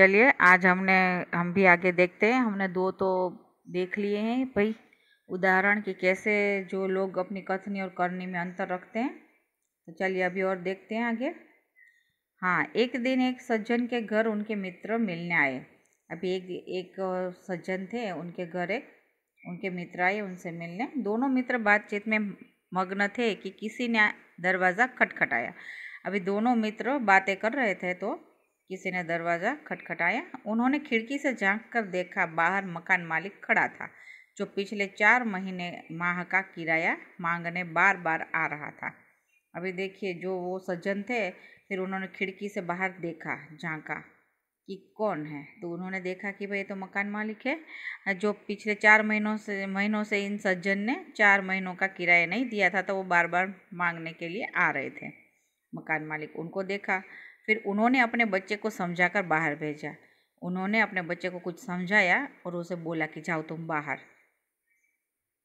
चलिए आज हमने हम भी आगे देखते हैं हमने दो तो देख लिए हैं भाई उदाहरण कि कैसे जो लोग अपनी कथनी और करनी में अंतर रखते हैं तो चलिए अभी और देखते हैं आगे हाँ एक दिन एक सज्जन के घर उनके मित्र मिलने आए अभी एक एक सज्जन थे उनके घर एक उनके मित्र आए उनसे मिलने दोनों मित्र बातचीत में मग्न थे कि किसी ने दरवाज़ा खटखटाया अभी दोनों मित्र बातें कर रहे थे तो किसी ने दरवाज़ा खटखटाया उन्होंने खिड़की से झांक कर देखा बाहर मकान मालिक खड़ा था जो पिछले चार महीने माह का किराया मांगने बार बार आ रहा था अभी देखिए जो वो सज्जन थे फिर उन्होंने खिड़की से बाहर देखा झांका कि कौन है तो उन्होंने देखा कि भाई तो मकान मालिक है जो पिछले चार महीनों से महीनों से इन सज्जन ने चार महीनों का किराया नहीं दिया था तो वो बार बार मांगने के लिए आ रहे थे मकान मालिक उनको देखा फिर उन्होंने अपने बच्चे को समझा कर बाहर भेजा उन्होंने अपने बच्चे को कुछ समझाया और उसे बोला कि जाओ तुम बाहर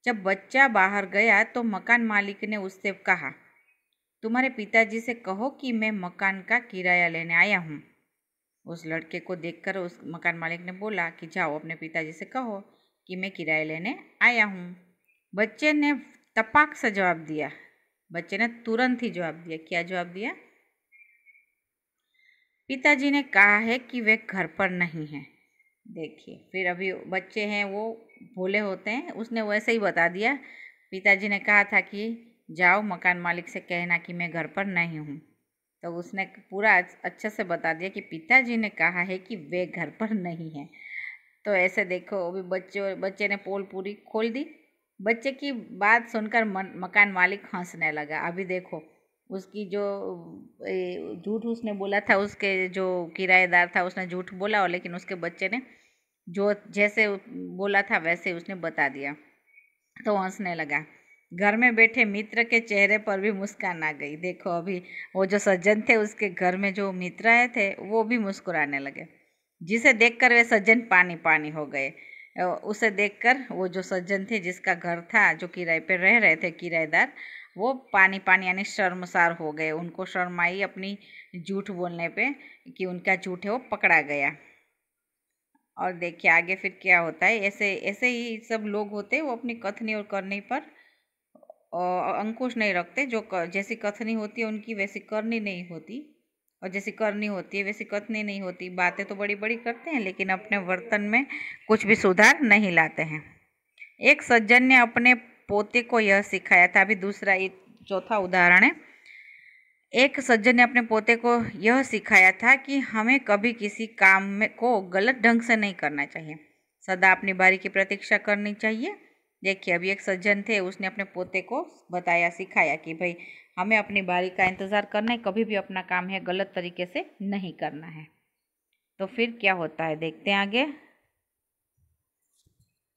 जब बच्चा बाहर गया तो मकान मालिक ने उससे कहा तुम्हारे पिताजी से कहो कि मैं मकान का किराया लेने आया हूँ उस लड़के को देखकर उस मकान मालिक ने बोला कि जाओ अपने पिताजी से कहो कि मैं किराया लेने आया हूँ बच्चे ने तपाक से जवाब दिया बच्चे ने तुरंत ही जवाब दिया क्या जवाब दिया पिताजी ने कहा है कि वे घर पर नहीं हैं देखिए फिर अभी बच्चे हैं वो भोले होते हैं उसने वैसे ही बता दिया पिताजी ने कहा था कि जाओ मकान मालिक से कहना कि मैं घर पर नहीं हूँ तो उसने पूरा अच्छे से बता दिया कि पिताजी ने कहा है कि वे घर पर नहीं हैं तो ऐसे देखो अभी बच्चे बच्चे ने पोल पूरी खोल दी बच्चे की बात सुनकर मकान मालिक हंसने लगा अभी देखो उसकी जो झूठ उसने बोला था उसके जो किराएदार था उसने झूठ बोला और लेकिन उसके बच्चे ने जो जैसे बोला था वैसे उसने बता दिया तो हंसने लगा घर में बैठे मित्र के चेहरे पर भी मुस्कान आ गई देखो अभी वो जो सज्जन थे उसके घर में जो मित्र आए थे वो भी मुस्कुराने लगे जिसे देखकर वे सज्जन पानी पानी हो गए उसे देखकर वो जो सज्जन थे जिसका घर था जो किराए पर रह रहे थे किराएदार वो पानी पानी यानी शर्मसार हो गए उनको शर्म आई अपनी झूठ बोलने पे कि उनका झूठ है वो पकड़ा गया और देखिए आगे फिर क्या होता है ऐसे ऐसे ही सब लोग होते वो अपनी कथनी और करनी पर अंकुश नहीं रखते जो कर, जैसी कथनी होती है उनकी वैसी करनी नहीं होती और जैसी करनी होती है वैसी कथनी नहीं होती बातें तो बड़ी बड़ी करते हैं लेकिन अपने वर्तन में कुछ भी सुधार नहीं लाते हैं एक सज्जन ने अपने पोते को यह सिखाया था अभी दूसरा ये चौथा उदाहरण है एक सज्जन ने अपने पोते को यह सिखाया था कि हमें कभी किसी काम में को गलत ढंग से नहीं करना चाहिए सदा अपनी बारी की प्रतीक्षा करनी चाहिए देखिए अभी एक सज्जन थे उसने अपने पोते को बताया सिखाया कि भाई हमें अपनी बारी का इंतज़ार करना है कभी भी अपना काम है गलत तरीके से नहीं करना है तो फिर क्या होता है देखते हैं आगे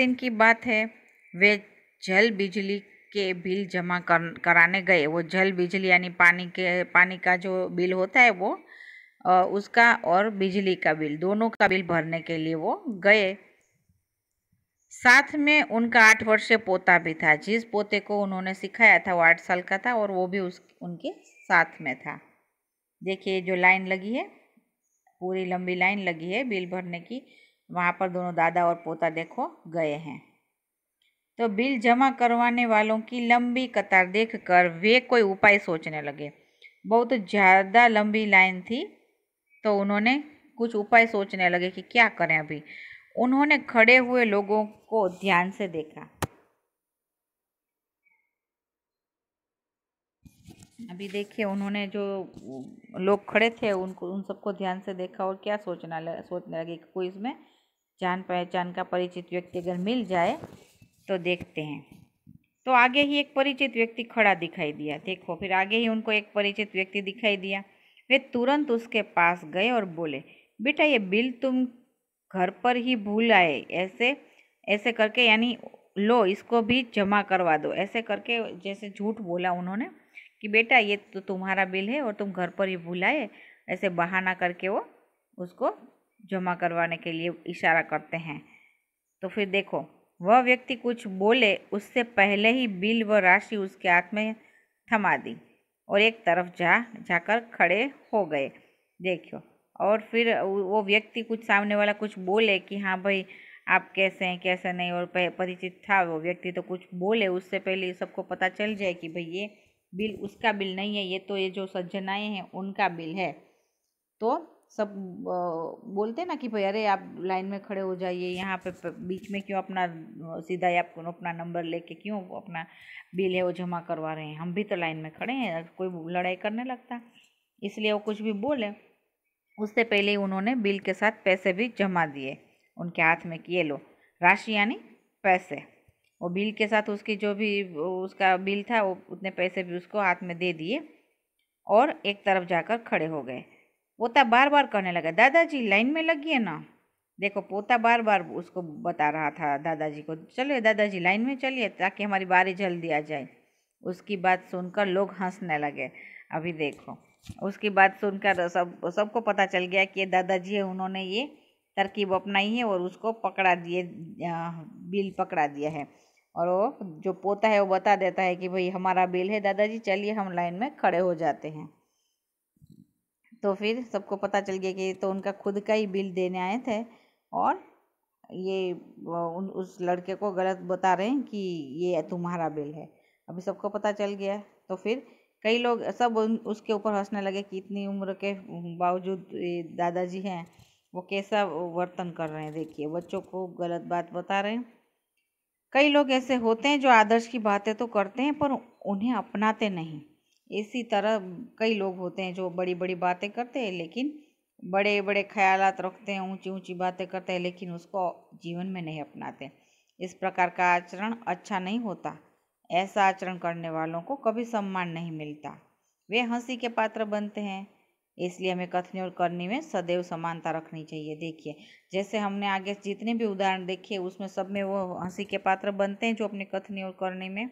दिन की बात है वे जल बिजली के बिल जमा कर कराने गए वो जल बिजली यानी पानी के पानी का जो बिल होता है वो उसका और बिजली का बिल दोनों का बिल भरने के लिए वो गए साथ में उनका आठ वर्षीय पोता भी था जिस पोते को उन्होंने सिखाया था वो आठ साल का था और वो भी उस उनके साथ में था देखिए जो लाइन लगी है पूरी लंबी लाइन लगी है बिल भरने की वहाँ पर दोनों दादा और पोता देखो गए हैं तो बिल जमा करवाने वालों की लंबी कतार देखकर वे कोई उपाय सोचने लगे बहुत ज़्यादा लंबी लाइन थी तो उन्होंने कुछ उपाय सोचने लगे कि क्या करें अभी उन्होंने खड़े हुए लोगों को ध्यान से देखा अभी देखिए उन्होंने जो लोग खड़े थे उनको उन सबको ध्यान से देखा और क्या सोचना सोचने लगे कि कोई इसमें जान पहचान का परिचित व्यक्ति अगर मिल जाए तो देखते हैं तो आगे ही एक परिचित व्यक्ति खड़ा दिखाई दिया देखो फिर आगे ही उनको एक परिचित व्यक्ति दिखाई दिया वे तुरंत उसके पास गए और बोले बेटा ये बिल तुम घर पर ही भूल आए ऐसे ऐसे करके यानी लो इसको भी जमा करवा दो ऐसे करके जैसे झूठ बोला उन्होंने कि बेटा ये तो तुम्हारा बिल है और तुम घर पर ही भूल आए ऐसे बहाना करके वो उसको जमा करवाने के लिए इशारा करते हैं तो फिर देखो वह व्यक्ति कुछ बोले उससे पहले ही बिल व राशि उसके हाथ में थमा दी और एक तरफ जा जाकर खड़े हो गए देखो और फिर वो व्यक्ति कुछ सामने वाला कुछ बोले कि हाँ भाई आप कैसे हैं कैसे नहीं और परिचित था वो व्यक्ति तो कुछ बोले उससे पहले सबको पता चल जाए कि भाई ये बिल उसका बिल नहीं है ये तो ये जो सज्जनाएँ हैं उनका बिल है तो सब बोलते ना कि भाई अरे आप लाइन में खड़े हो जाइए यहाँ पे बीच में क्यों अपना सीधा ही आप अपना नंबर लेके क्यों अपना बिल है वो जमा करवा रहे हैं हम भी तो लाइन में खड़े हैं कोई लड़ाई करने लगता इसलिए वो कुछ भी बोले उससे पहले ही उन्होंने बिल के साथ पैसे भी जमा दिए उनके हाथ में किए लो राशि यानी पैसे वो बिल के साथ उसकी जो भी उसका बिल था वो उतने पैसे भी उसको हाथ में दे दिए और एक तरफ जाकर खड़े हो गए पोता बार बार कहने लगा दादाजी लाइन में लगिए ना देखो पोता बार बार उसको बता रहा था दादाजी को चलिए दादाजी लाइन में चलिए ताकि हमारी बारी जल्दी आ जाए उसकी बात सुनकर लोग हंसने लगे अभी देखो उसकी बात सुनकर सब सबको पता चल गया कि दादाजी है उन्होंने ये तरकीब अपनाई है और उसको पकड़ा दिए बिल पकड़ा दिया है और वो जो पोता है वो बता देता है कि भाई हमारा बिल है दादाजी चलिए हम लाइन में खड़े हो जाते हैं तो फिर सबको पता चल गया कि तो उनका खुद का ही बिल देने आए थे और ये उन उस लड़के को गलत बता रहे हैं कि ये तुम्हारा बिल है अभी सबको पता चल गया तो फिर कई लोग सब उन, उसके ऊपर हंसने लगे कि इतनी उम्र के बावजूद दादाजी हैं वो कैसा वर्तन कर रहे हैं देखिए बच्चों को गलत बात बता रहे हैं कई लोग ऐसे होते हैं जो आदर्श की बातें तो करते हैं पर उन्हें अपनाते नहीं इसी तरह कई लोग होते हैं जो बड़ी बड़ी बातें करते हैं लेकिन बड़े बड़े ख्याल रखते हैं ऊंची ऊंची बातें करते हैं लेकिन उसको जीवन में नहीं अपनाते इस प्रकार का आचरण अच्छा नहीं होता ऐसा आचरण करने वालों को कभी सम्मान नहीं मिलता वे हंसी के पात्र बनते हैं इसलिए हमें कथनी और करनी में सदैव समानता रखनी चाहिए देखिए जैसे हमने आगे जितने भी उदाहरण देखे उसमें सब में वो हंसी के पात्र बनते हैं जो अपनी कथनी और करनी में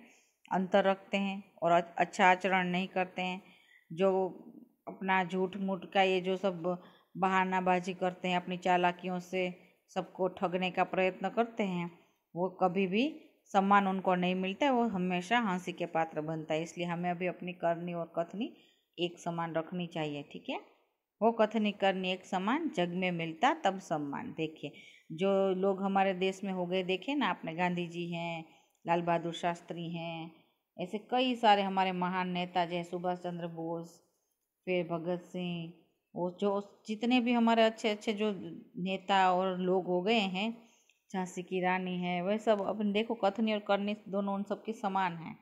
अंतर रखते हैं और अच्छा आचरण नहीं करते हैं जो अपना झूठ मूठ का ये जो सब बहानाबाजी करते हैं अपनी चालाकियों से सबको ठगने का प्रयत्न करते हैं वो कभी भी सम्मान उनको नहीं मिलता है वो हमेशा हंसी के पात्र बनता है इसलिए हमें अभी अपनी करनी और कथनी एक समान रखनी चाहिए ठीक है वो कथनी करनी एक समान जग में मिलता तब सम्मान देखिए जो लोग हमारे देश में हो गए देखें ना अपने गांधी जी हैं लाल बहादुर शास्त्री हैं ऐसे कई सारे हमारे महान नेता जैसे सुभाष चंद्र बोस फिर भगत सिंह वो जो जितने भी हमारे अच्छे अच्छे जो नेता और लोग हो गए हैं झांसी की रानी है वह सब अपन देखो कथनी और करनी दोनों उन सबके समान हैं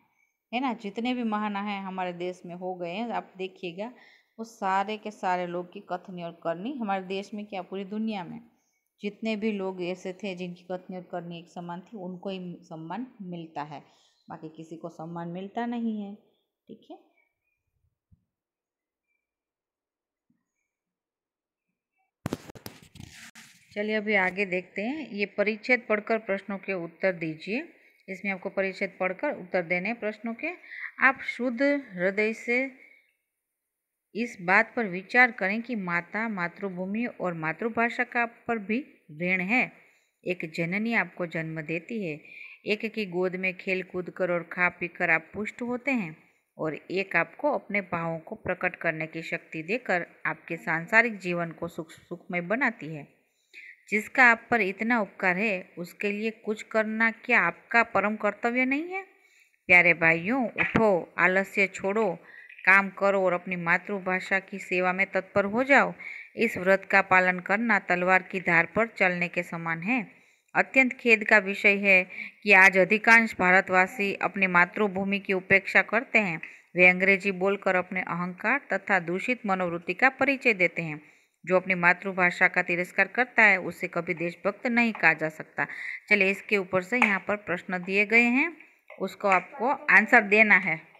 है ना जितने भी महान हैं हमारे देश में हो गए हैं आप देखिएगा वो सारे के सारे लोग की कथनी और करनी हमारे देश में क्या पूरी दुनिया में जितने भी लोग ऐसे थे जिनकी कथनी और करनी एक समान थी उनको ही सम्मान मिलता है बाकी किसी को सम्मान मिलता नहीं है ठीक है चलिए अभी आगे देखते हैं ये परिच्छेद पढ़कर प्रश्नों के उत्तर दीजिए इसमें आपको परिच्छेद पढ़कर उत्तर देने प्रश्नों के आप शुद्ध हृदय से इस बात पर विचार करें कि माता मातृभूमि और मातृभाषा का पर भी ऋण है एक जननी आपको जन्म देती है एक की गोद में खेल कूद कर और खा पी कर आप पुष्ट होते हैं और एक आपको अपने भावों को प्रकट करने की शक्ति देकर आपके सांसारिक जीवन को सुख सुखमय बनाती है जिसका आप पर इतना उपकार है उसके लिए कुछ करना क्या आपका परम कर्तव्य नहीं है प्यारे भाइयों उठो आलस्य छोड़ो काम करो और अपनी मातृभाषा की सेवा में तत्पर हो जाओ इस व्रत का पालन करना तलवार की धार पर चलने के समान है अत्यंत खेद का विषय है कि आज अधिकांश भारतवासी अपनी मातृभूमि की उपेक्षा करते हैं वे अंग्रेजी बोलकर अपने अहंकार तथा दूषित मनोवृत्ति का परिचय देते हैं जो अपनी मातृभाषा का तिरस्कार करता है उसे कभी देशभक्त नहीं कहा जा सकता चलिए इसके ऊपर से यहाँ पर प्रश्न दिए गए हैं उसको आपको आंसर देना है